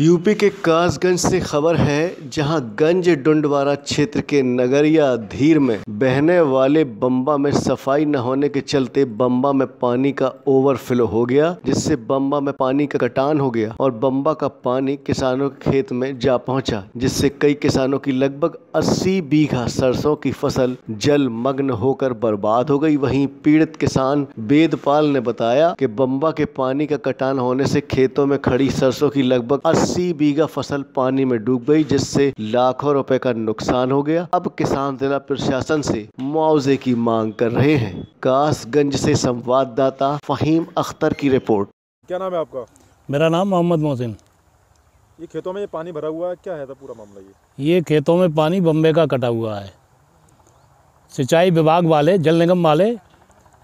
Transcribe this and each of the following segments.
UP के कासगंज से खबर है जहां गंज डुंडवारा क्षेत्र के नगरिया धीर में बहने वाले बम्बा में सफाई न होने के चलते बम्बा में पानी का ओवरफ्लो हो गया जिससे बम्बा में पानी का कटान हो गया और बम्बा का पानी किसानों के खेत में जा पहुंचा जिससे कई किसानों की लगभग 80 बीघा सरसों की फसल जल मग्न होकर बर्बाद हो गई वही पीड़ित किसान बेदपाल ने बताया की बम्बा के पानी का कटान होने से खेतों में खड़ी सरसों की लगभग अस्सी बीघा फसल पानी में डूब गई जिससे लाखों रुपए का नुकसान हो गया अब किसान जिला प्रशासन से मुआवजे की मांग कर रहे हैं कासगंज से संवाददाता फहीम अख्तर की रिपोर्ट क्या नाम है आपका मेरा नाम मोहम्मद मोहसिन ये खेतों में ये पानी भरा हुआ है क्या है पूरा मामला ये ये खेतों में पानी बम्बे का कटा हुआ है सिंचाई विभाग वाले जल निगम वाले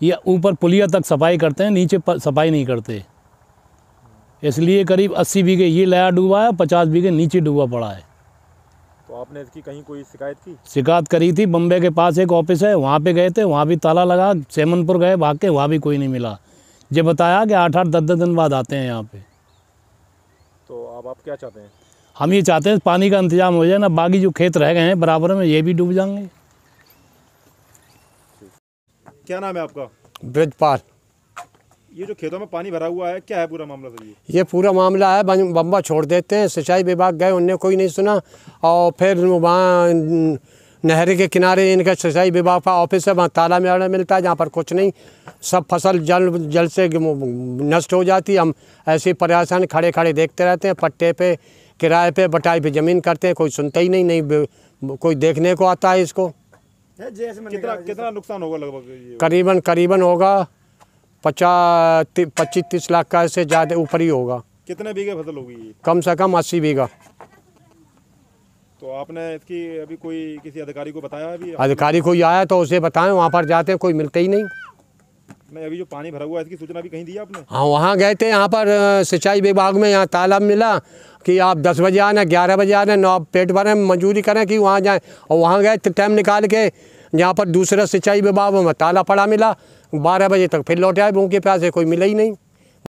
ये ऊपर पुलिया तक सफाई करते हैं नीचे सफाई नहीं करते इसलिए करीब 80 बीघे ये लाया डूबा है पचास बीघे नीचे डूबा पड़ा है तो आपने इसकी कहीं कोई शिकायत की शिकायत करी थी बम्बे के पास एक ऑफिस है वहाँ पे गए थे वहाँ भी ताला लगा सेमनपुर गए भाग के वहाँ भी कोई नहीं मिला ये बताया कि आठ आठ दस दस दिन बाद आते हैं यहाँ पे तो अब आप, आप क्या चाहते हैं हम ये चाहते हैं पानी का इंतजाम हो जाए ना बाकी जो खेत रह गए हैं बराबर में ये भी डूब जाएंगे क्या नाम है आपका ब्रजपाल ये जो खेतों में पानी भरा हुआ है क्या है पूरा मामला सर ये पूरा मामला है बम्बा छोड़ देते हैं सिंचाई विभाग गए उनने कोई नहीं सुना और फिर वहाँ नहर के किनारे इनका सिंचाई विभाग का ऑफिस है वहाँ ताला में मिलता है जहाँ पर कुछ नहीं सब फसल जल जल से नष्ट हो जाती हम ऐसे परेशान खड़े खड़े देखते रहते हैं पट्टे पे किराए पे बटाई पे ज़मीन करते हैं कोई सुनता ही नहीं नहीं कोई देखने को आता है इसको कितना कितना नुकसान होगा लगभग करीबन करीबन होगा पचास पच्चीस तीस लाख का से ज़्यादा ऊपर ही होगा कितने बीघे फसल होगी कम से कम अस्सी बीघा तो आपने इसकी अभी कोई किसी अधिकारी को बताया अभी अधिकारी कोई आया तो उसे बताएं वहाँ पर जाते हैं कोई मिलते ही नहीं मैं अभी जो पानी भरा हुआ है इसकी सूचना भी कहीं दी आपने हाँ वहाँ गए थे यहाँ पर सिंचाई विभाग में यहाँ तालाब मिला कि आप दस बजे आना ग्यारह बजे आना नौ पेट भरें मंजूरी करें कि वहाँ जाएँ और वहाँ गए टाइम निकाल के यहाँ पर दूसरा सिंचाई विभाग में ताला पड़ा मिला बारह बजे तक फिर लौटे आए भूखे से कोई मिला ही नहीं